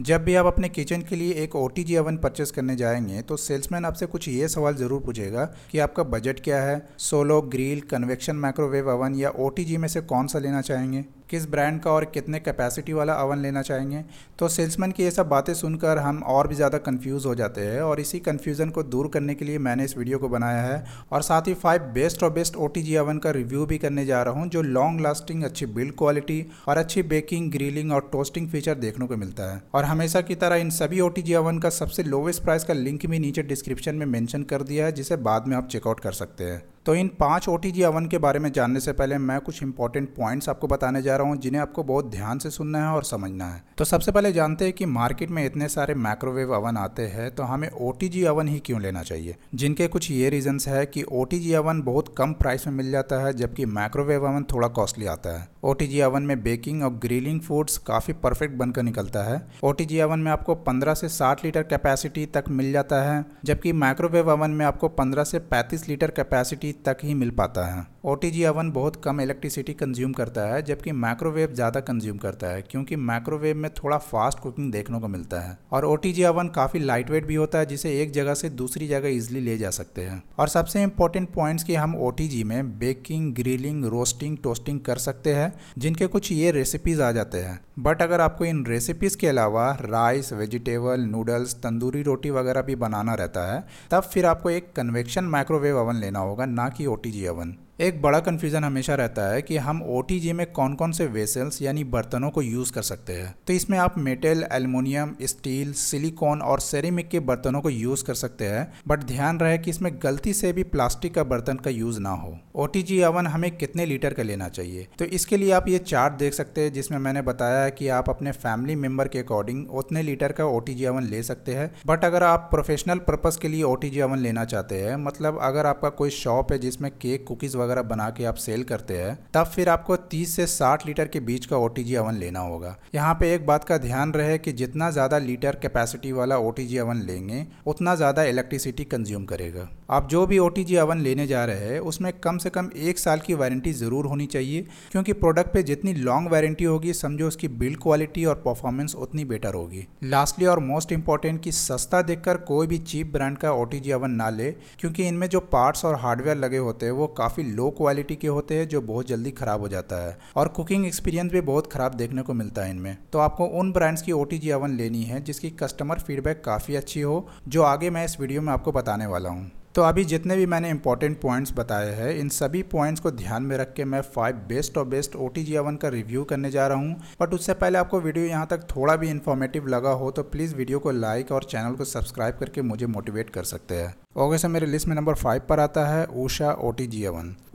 जब भी आप अपने किचन के लिए एक O T G oven purchase करने जाएंगे तो सेल्समैन आपसे कुछ ये सवाल ज़रूर पूछेगा कि आपका बजट क्या है solo grill convection microwave oven या ओ टी जी में से कौन सा लेना चाहेंगे किस ब्रांड का और कितने कैपेसिटी वाला अवन लेना चाहेंगे तो सेल्समैन की ये सब बातें सुनकर हम और भी ज़्यादा कन्फ्यूज़ हो जाते हैं और इसी कन्फ्यूज़न को दूर करने के लिए मैंने इस वीडियो को बनाया है और साथ ही फाइव बेस्ट और बेस्ट ओ अवन का रिव्यू भी करने जा रहा हूँ जो लॉन्ग लास्टिंग अच्छी बिल्ड क्वालिटी और अच्छी बेकिंग ग्रिलिंग और टोस्टिंग फीचर देखने को मिलता है और हमेशा की तरह इन सभी ओ अवन का सबसे लोवेस्ट प्राइस का लिंक भी नीचे डिस्क्रिप्शन में मैंशन कर दिया है जिसे बाद में आप चेकआउट कर सकते हैं तो इन पाँच ओ टी जी अवन के बारे में जानने से पहले मैं कुछ इंपॉर्टेंट पॉइंट्स आपको बताने जा रहा हूँ जिन्हें आपको बहुत ध्यान से सुनना है और समझना है तो सबसे पहले जानते हैं कि मार्केट में इतने सारे माइक्रोवेव अवन आते हैं तो हमें ओ टी जी अवन ही क्यों लेना चाहिए जिनके कुछ ये रीजन्स है कि ओ टी जी अवन बहुत कम प्राइस में मिल जाता है जबकि माइक्रोवेव अवन थोड़ा कॉस्टली आता है ओ टी जी अवन में बेकिंग और ग्रिलिंग फूड्स काफ़ी परफेक्ट बनकर निकलता है ओ टी जी अवन में आपको 15 से 60 लीटर कैपेसिटी तक मिल जाता है जबकि माइक्रोवेव अवन में आपको 15 से 35 लीटर कैपेसिटी तक ही मिल पाता है ओ टी अवन बहुत कम इलेक्ट्रिसिटी कंज्यूम करता है जबकि माइक्रोवेव ज़्यादा कंज्यूम करता है क्योंकि माइक्रोवेव में थोड़ा फास्ट कुकिंग देखने को मिलता है और ओ टी अवन काफ़ी लाइट वेट भी होता है जिसे एक जगह से दूसरी जगह ईजिली ले जा सकते हैं और सबसे इंपॉर्टेंट पॉइंट्स कि हम ओ में बेकिंग ग्रिलिंग रोस्टिंग टोस्टिंग कर सकते हैं जिनके कुछ ये रेसिपीज़ आ जाते हैं बट अगर आपको इन रेसिपीज़ के अलावा राइस वेजिटेबल नूडल्स तंदूरी रोटी वगैरह भी बनाना रहता है तब फिर आपको एक कन्वेक्शन माइक्रोवेव अवन लेना होगा ना कि ओ ओवन एक बड़ा कन्फ्यूज़न हमेशा रहता है कि हम ओ में कौन कौन से वेसल्स यानी बर्तनों को यूज़ कर सकते हैं तो इसमें आप मेटल एल्यूमिनियम स्टील सिलिकॉन और सेरेमिक के बर्तनों को यूज़ कर सकते हैं बट ध्यान रहे कि इसमें गलती से भी प्लास्टिक का बर्तन का यूज़ ना हो ओ ओवन हमें कितने लीटर का लेना चाहिए तो इसके लिए आप ये चार्ट देख सकते हैं जिसमें मैंने बताया है कि आप अपने फैमिली मेम्बर के अकॉर्डिंग उतने लीटर का ओ ओवन ले सकते हैं बट अगर आप प्रोफेशनल पर्पज़ के लिए ओ ओवन लेना चाहते हैं मतलब अगर आपका कोई शॉप है जिसमें केक कुकीज़ वगैरह बना के आप सेल करते हैं तब फिर आपको 30 से 60 लीटर के बीच का ओ टी अवन लेना होगा यहाँ पे एक बात का ध्यान रहे कि जितना ज़्यादा लीटर कैपेसिटी वाला ओ टी अवन लेंगे उतना ज़्यादा इलेक्ट्रिसिटी कंज्यूम करेगा आप जो भी ओ टी अवन लेने जा रहे हैं उसमें कम से कम एक साल की वारंटी ज़रूर होनी चाहिए क्योंकि प्रोडक्ट पे जितनी लॉन्ग वारंटी होगी समझो उसकी बिल्ड क्वालिटी और परफॉर्मेंस उतनी बेटर होगी लास्टली और मोस्ट इंपॉर्टेंट कि सस्ता देखकर कोई भी चीप ब्रांड का ओ टी अवन ना ले क्योंकि इनमें जो पार्ट्स और हार्डवेयर लगे होते हैं वो काफ़ी लो क्वालिटी के होते हैं जो बहुत जल्दी ख़राब हो जाता है और कुकिंग एक्सपीरियंस भी बहुत ख़राब देखने को मिलता है इनमें तो आपको उन ब्रांड्स की ओ टी लेनी है जिसकी कस्टमर फीडबैक काफ़ी अच्छी हो जो आगे मैं इस वीडियो में आपको बताने वाला हूँ तो अभी जितने भी मैंने इंपॉर्टेंट पॉइंट्स बताए हैं इन सभी पॉइंट्स को ध्यान में रख के मैं फाइव बेस्ट और बेस्ट ओ टी का रिव्यू करने जा रहा हूँ बट उससे पहले आपको वीडियो यहाँ तक थोड़ा भी इन्फॉर्मेटिव लगा हो तो प्लीज़ वीडियो को लाइक और चैनल को सब्सक्राइब करके मुझे मोटिवेट कर सकते हैं ओके सर मेरे लिस्ट में नंबर फाइव पर आता है ऊषा ओ टी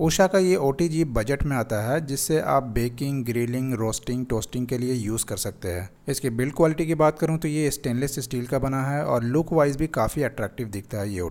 ऊषा का ये ओ बजट में आता है जिससे आप बेकिंग ग्रिलिंग रोस्टिंग टोस्टिंग के लिए यूज़ कर सकते हैं इसकी बिल्ड क्वालिटी की बात करूँ तो ये स्टेनलेस स्टील का बना है और लुक वाइज भी काफ़ी अट्रैक्टिव दिखता है ये ओ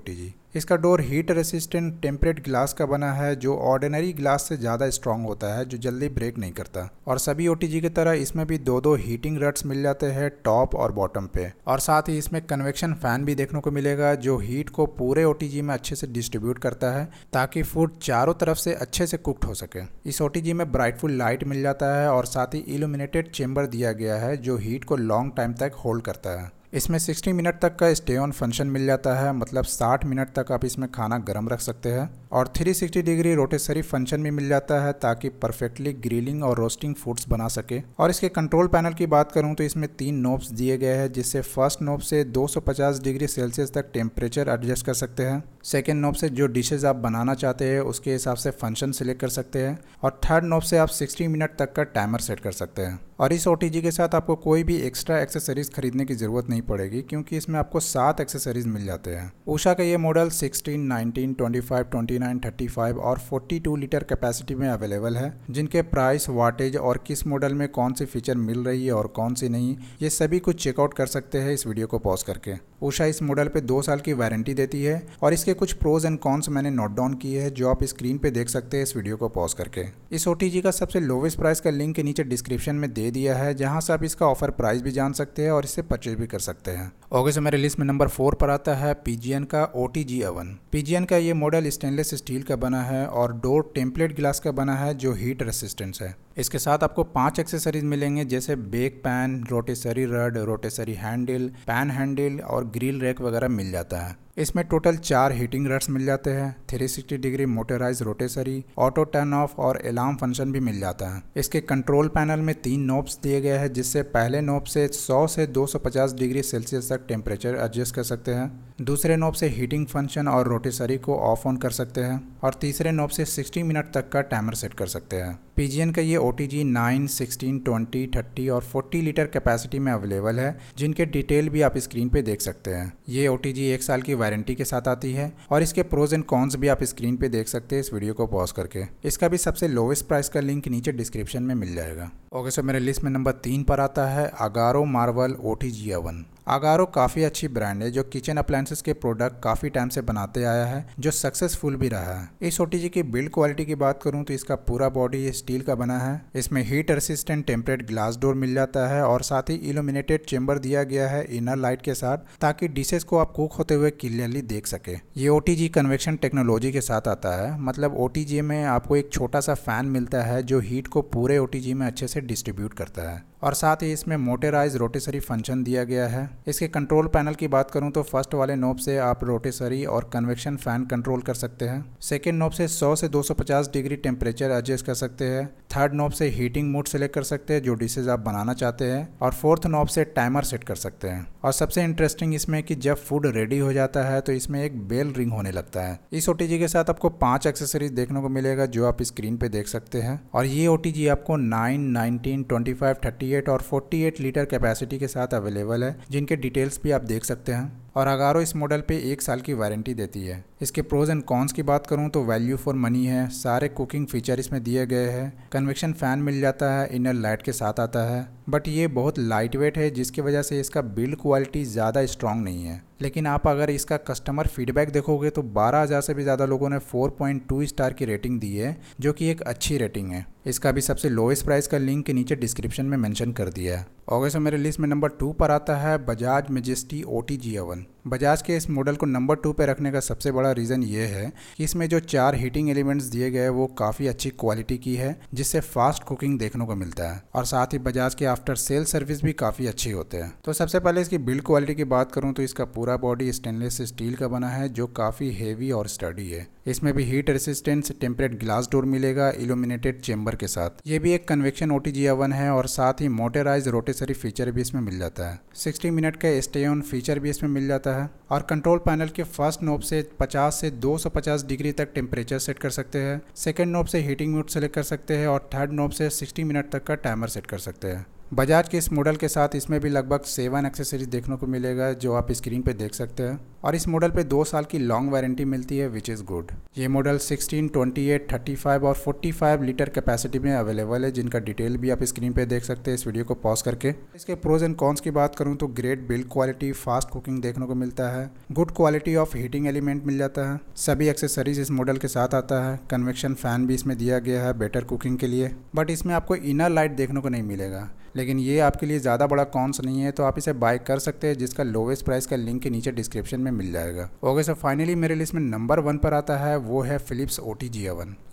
इसका door heat resistant tempered glass का बना है जो ऑर्डिनरी ग्लास से ज़्यादा स्ट्रॉन्ग होता है जो जल्दी ब्रेक नहीं करता और सभी ओ की तरह इसमें भी दो दो हीटिंग रट्स मिल जाते हैं टॉप और बॉटम पे और साथ ही इसमें कन्वेक्शन फैन भी देखने को मिलेगा जो हीट को पूरे ओ में अच्छे से डिस्ट्रीब्यूट करता है ताकि फूड चारों तरफ से अच्छे से कुक्ड हो सके इस ओ में ब्राइटफुल लाइट मिल जाता है और साथ ही इल्यूमिनेटेड चेम्बर दिया गया है जो हीट को लॉन्ग टाइम तक होल्ड करता है इसमें 60 मिनट तक का स्टे ऑन फंक्शन मिल जाता है मतलब 60 मिनट तक आप इसमें खाना गर्म रख सकते हैं और 360 डिग्री रोटेसरी फंक्शन में मिल जाता है ताकि परफेक्टली ग्रिलिंग और रोस्टिंग फूड्स बना सके और इसके कंट्रोल पैनल की बात करूँ तो इसमें तीन नोब्स दिए गए हैं जिससे फर्स्ट नोब से 250 डिग्री सेल्सियस तक टेम्परेचर एडजस्ट कर सकते हैं सेकेंड नोब से जो डिशेज आप बनाना चाहते हैं उसके हिसाब से फंक्शन सिलेक्ट कर सकते हैं और थर्ड नोब से आप सिक्सटी मिनट तक का टाइमर सेट कर सकते हैं और इस ओ के साथ आपको कोई भी एक्स्ट्रा एक्सेसरीज खरीदने की ज़रूरत नहीं पड़ेगी क्योंकि इसमें आपको सात एक्सेसरीज मिल जाते हैं उषा का ये model sixteen nineteen twenty five twenty 3935 और 42 लीटर कैपेसिटी में अवेलेबल है जिनके प्राइस वाटेज और किस मॉडल में कौन सी फीचर मिल रही है और कौन सी नहीं ये सभी कुछ चेकआउट कर सकते हैं इस वीडियो को पॉज करके ऊषा इस मॉडल पे दो साल की वारंटी देती है और इसके कुछ प्रोज एंड कॉन्स मैंने नोट डाउन किए हैं जो आप स्क्रीन पे देख सकते हैं इस वीडियो को पॉज करके इस ओ का सबसे लोवेस्ट प्राइस का लिंक नीचे डिस्क्रिप्शन में दे दिया है जहाँ से आप इसका ऑफर प्राइस भी जान सकते हैं और इससे परचेज भी कर सकते हैं ओके से मेरे लिस्ट में नंबर फोर पर आता है पीजीएन का ओ अवन पीजीएन का ये मॉडल स्टेनलेस स्टील का बना है और डोर टेम्पलेट ग्लास का बना है जो हीट रेसिस्टेंस है इसके साथ आपको पांच एक्सेसरीज मिलेंगे जैसे bake pan rotisserie rod rotisserie handle pan handle और ग्रिल रैक वगैरह मिल जाता है इसमें टोटल चार हीटिंग रट्स मिल जाते हैं 360 degree motorised rotisserie auto turn off और अलार्म फंक्शन भी मिल जाता है इसके कंट्रोल पैनल में तीन नोब्स दिए गए हैं जिससे पहले नोब से 100 से 250 डिग्री सेल्सियस तक टेम्परेचर एडजस्ट कर सकते हैं दूसरे नोब से हीटिंग फंक्शन और रोटेसरी को ऑफ ऑन कर सकते हैं और तीसरे नोब से 60 मिनट तक का टाइमर सेट कर सकते हैं पीजीएन का ये O T G nine sixteen twenty thirty और फोर्टी लीटर कैपेसिटी में अवेलेबल है जिनके डिटेल भी आप स्क्रीन पे देख सकते हैं ये ओ टी जी एक साल की वारंटी के साथ आती है और इसके प्रोज एंड कॉन्स भी आप स्क्रीन पे देख सकते हैं इस वीडियो को पॉज करके इसका भी सबसे लोवेस्ट प्राइस का लिंक नीचे डिस्क्रिप्शन में मिल जाएगा ओके सर मेरे लिस्ट में नंबर तीन पर आता है अगारो मार्वल ओ टी जिया वन आगारो काफ़ी अच्छी ब्रांड है जो किचन अप्लायंसेस के प्रोडक्ट काफ़ी टाइम से बनाते आया है जो सक्सेसफुल भी रहा है इस ओ की बिल्ड क्वालिटी की बात करूं तो इसका पूरा बॉडी स्टील का बना है इसमें heat resistant tempered glass door मिल जाता है और साथ ही इल्यूमिनेटेड चेम्बर दिया गया है इनर लाइट के साथ ताकि डिशेज को आप कुक होते हुए क्लियरली देख सके ये O T G convection technology के साथ आता है मतलब ओ टी जी में आपको एक छोटा सा फ़ैन मिलता है जो हीट को पूरे ओ टी जी में अच्छे से डिस्ट्रीब्यूट करता है और साथ ही इसमें मोटेराइज रोटेसरी फंक्शन दिया गया है इसके कंट्रोल पैनल की बात करूं तो फर्स्ट वाले नोब से आप रोटेसरी और कन्वेक्शन फैन कंट्रोल कर सकते हैं सेकेंड नोब से 100 से 250 डिग्री टेम्परेचर एडजस्ट कर सकते हैं थर्ड नोब से हीटिंग मोड सेलेक्ट कर सकते हैं जो डिशेज आप बनाना चाहते हैं और फोर्थ नोब से टाइमर सेट कर सकते हैं और सबसे इंटरेस्टिंग इसमें कि जब फूड रेडी हो जाता है तो इसमें एक बेल रिंग होने लगता है इस ओ के साथ आपको पांच एक्सेसरीज देखने को मिलेगा जो आप स्क्रीन पे देख सकते हैं और ये ओ आपको nine nineteen twenty five thirty 38 और 48 लीटर कैपेसिटी के साथ अवेलेबल है जिनके डिटेल्स भी आप देख सकते हैं और अगारो इस मॉडल पे एक साल की वारंटी देती है इसके प्रोज एंड कॉन्स की बात करूँ तो वैल्यू फॉर मनी है सारे कुकिंग फीचर इसमें दिए गए हैं कन्वेक्शन फैन मिल जाता है इनर लाइट के साथ आता है बट ये बहुत लाइट वेट है जिसकी वजह से इसका बिल्ड क्वालिटी ज़्यादा स्ट्रॉन्ग नहीं है लेकिन आप अगर इसका कस्टमर फीडबैक देखोगे तो 12,000 से भी ज़्यादा लोगों ने 4.2 स्टार की रेटिंग दी है जो कि एक अच्छी रेटिंग है इसका भी सबसे लोएस्ट प्राइस का लिंक के नीचे डिस्क्रिप्शन में मेंशन कर दिया है और मेरे लिस्ट में नंबर टू पर आता है Bajaj majesty O T G everyone. Bajaj के इस मॉडल को नंबर टू पे रखने का सबसे बड़ा रीज़न ये है कि इसमें जो चार हीटिंग एलिमेंट्स दिए गए वो काफ़ी अच्छी क्वालिटी की है जिससे फास्ट कुकिंग देखने को मिलता है और साथ ही बजाज के आफ्टर सेल सर्विस भी काफ़ी अच्छी होते हैं तो सबसे पहले इसकी बिल्ड क्वालिटी की बात करूँ तो इसका पूरा बॉडी स्टेनलेस स्टील का बना है जो काफ़ी हेवी और स्टडी है इसमें भी heat resistance tempered glass door मिलेगा इल्यूमिनेटेड चेम्बर के साथ ये भी एक कन्वेक्शन ओ टी है और साथ ही मोटराइज रोटेसरी फीचर भी इसमें मिल जाता है सिक्सटी मिनट का स्टे ऑन फीचर भी इसमें मिल जाता है है और कंट्रोल पैनल के फर्स्ट नोब से 50 से 250 डिग्री तक टेम्परेचर सेट कर सकते हैं सेकेंड नोब से हीटिंग मोड सेलेक्ट कर सकते हैं और थर्ड नोब से 60 मिनट तक का टाइमर सेट कर सकते हैं बजाज के इस मॉडल के साथ इसमें भी लगभग सेवन एक्सेसरीज देखने को मिलेगा जो आप स्क्रीन पे देख सकते हैं और इस मॉडल पे दो साल की लॉन्ग वारंटी मिलती है विच इज़ गुड ये मॉडल 16, 28, 35 और 45 लीटर कैपेसिटी में अवेलेबल है जिनका डिटेल भी आप स्क्रीन पे देख सकते हैं इस वीडियो को पॉज करके इसके प्रोज एंड कॉन्स की बात करूँ तो great build quality fast cooking देखने को मिलता है good quality of heating element मिल जाता है सभी एक्सेसरीज इस मॉडल के साथ आता है कन्वेक्शन फैन भी इसमें दिया गया है बेटर कुकिंग के लिए बट इसमें आपको इनर लाइट देखने को नहीं मिलेगा लेकिन ये आपके लिए ज़्यादा बड़ा कॉन्स नहीं है तो आप इसे बाय कर सकते हैं जिसका लोवेस्ट प्राइस का लिंक के नीचे डिस्क्रिप्शन में मिल जाएगा ओके सर फाइनली मेरे लिस्ट में नंबर वन पर आता है वो है फिलिप्स ओ टी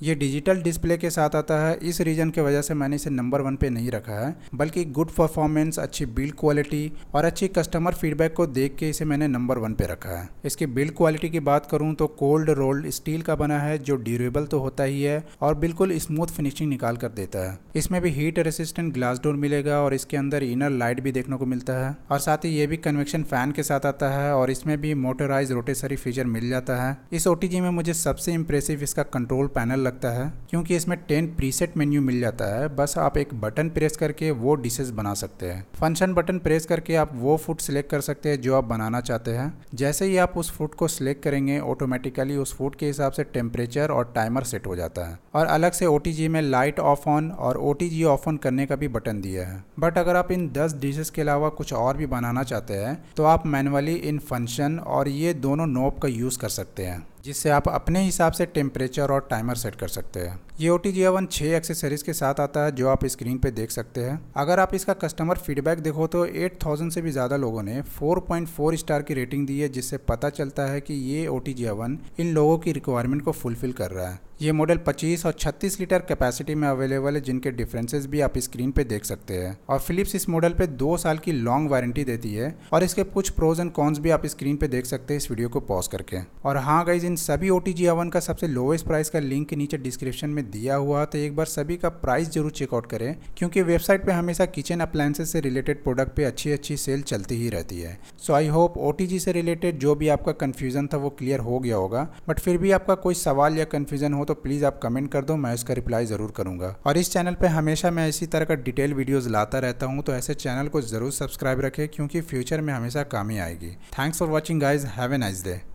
ये डिजिटल डिस्प्ले के साथ आता है इस रीजन की वजह से मैंने इसे नंबर वन पे नहीं रखा है बल्कि गुड परफॉर्मेंस अच्छी बिल्ड क्वालिटी और अच्छी कस्टमर फीडबैक को देख के इसे मैंने नंबर वन पे रखा है इसकी बिल्ड क्वालिटी की बात करूँ तो कोल्ड रोल्ड स्टील का बना है जो ड्यूरेबल तो होता ही है और बिल्कुल स्मूथ फिनिशिंग निकाल कर देता है इसमें भी हीट रेसिस्टेंट ग्लास डोर मिलेगा मिलेगा और इसके अंदर इनर लाइट भी देखने को मिलता है और साथ ही ये भी कन्वेक्शन फैन के साथ आता है और इसमें भी मोटराइज रोटेसरी फीचर मिल जाता है इस ओ में मुझे सबसे इम्प्रेसिव इसका कंट्रोल पैनल लगता है क्योंकि इसमें टेन प्रीसेट मेन्यू मिल जाता है बस आप एक बटन प्रेस करके वो डिशेज बना सकते हैं फंक्शन बटन प्रेस करके आप वो फूड सिलेक्ट कर सकते हैं जो आप बनाना चाहते हैं जैसे ही आप उस फूड को सिलेक्ट करेंगे ऑटोमेटिकली उस फूड के हिसाब से टेम्परेचर और टाइमर सेट हो जाता है और अलग से ओ में लाइट ऑफ ऑन और ओ ऑफ ऑन करने का भी बटन दिया है है बट अगर आप इन 10 डिशेस के अलावा कुछ और भी बनाना चाहते हैं तो आप मैनुअली इन फंक्शन और ये दोनों नोब का यूज़ कर सकते हैं जिससे आप अपने हिसाब से टेम्परेचर और टाइमर सेट कर सकते हैं ये ओ टी जी एवन छः एक्सेसरीज के साथ आता है जो आप स्क्रीन पे देख सकते हैं अगर आप इसका कस्टमर फीडबैक देखो तो 8000 से भी ज़्यादा लोगों ने 4.4 स्टार की रेटिंग दी है जिससे पता चलता है कि ये ओ टी जी एवन इन लोगों की रिक्वायरमेंट को फुलफिल कर रहा है ये मॉडल 25 और 36 लीटर कैपेसिटी में अवेलेबल है जिनके डिफरेंसेस भी आप स्क्रीन पे देख सकते हैं और फिलिप्स इस मॉडल पे दो साल की लॉन्ग वारंटी देती है और इसके कुछ प्रोज एंड कॉन्स भी आप स्क्रीन पे देख सकते हैं इस वीडियो को पॉज करके और हाँ गाइज इन सभी ओ टी का सबसे लोएस्ट प्राइस का लिंक नीचे डिस्क्रिप्शन में दिया हुआ तो एक बार सभी का प्राइस जरूर चेकआउट करें क्योंकि वेबसाइट पे हमेशा किचन अप्लायंसेस से रिलेटेड प्रोडक्ट पे अच्छी अच्छी सेल चलती ही रहती है सो आई होप ओ से रिलेटेड जो भी आपका कन्फ्यूज़न था वो क्लियर हो गया होगा बट फिर भी आपका कोई सवाल या कन्फ्यूज़न हो तो प्लीज़ आप कमेंट कर दो मैं उसका रिप्लाई ज़रूर करूंगा और इस चैनल पर हमेशा मैं इसी तरह का डिटेल वीडियोज़ लाता रहता हूँ तो ऐसे चैनल को ज़रूर सब्सक्राइब रखें क्योंकि फ्यूचर में हमेशा काम ही आएगी thanks for watching guys have a nice day